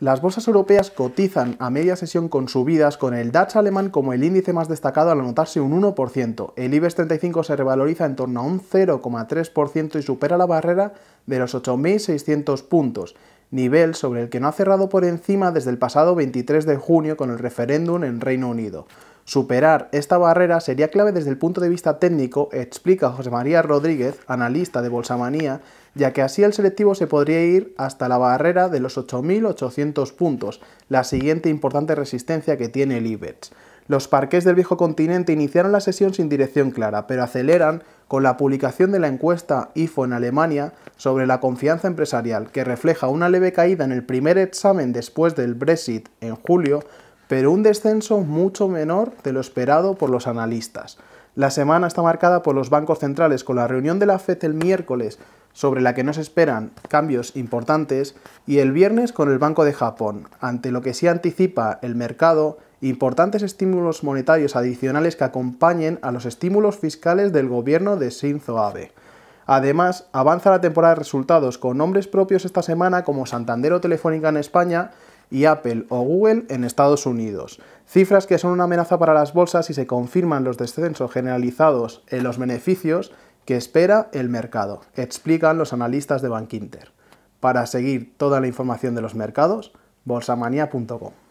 Las bolsas europeas cotizan a media sesión con subidas, con el DAX alemán como el índice más destacado al anotarse un 1%. El IBEX 35 se revaloriza en torno a un 0,3% y supera la barrera de los 8.600 puntos, nivel sobre el que no ha cerrado por encima desde el pasado 23 de junio con el referéndum en Reino Unido. Superar esta barrera sería clave desde el punto de vista técnico, explica José María Rodríguez, analista de Bolsamanía, ya que así el selectivo se podría ir hasta la barrera de los 8.800 puntos, la siguiente importante resistencia que tiene el IBEX. Los parques del viejo continente iniciaron la sesión sin dirección clara, pero aceleran con la publicación de la encuesta IFO en Alemania sobre la confianza empresarial, que refleja una leve caída en el primer examen después del Brexit en julio, pero un descenso mucho menor de lo esperado por los analistas. La semana está marcada por los bancos centrales con la reunión de la FED el miércoles sobre la que no se esperan cambios importantes y el viernes con el Banco de Japón, ante lo que sí anticipa el mercado importantes estímulos monetarios adicionales que acompañen a los estímulos fiscales del gobierno de Shinzo Abe. Además, avanza la temporada de resultados con nombres propios esta semana como Santander o Telefónica en España y Apple o Google en Estados Unidos. Cifras que son una amenaza para las bolsas si se confirman los descensos generalizados en los beneficios que espera el mercado, explican los analistas de Bankinter. Para seguir toda la información de los mercados, bolsamania.com.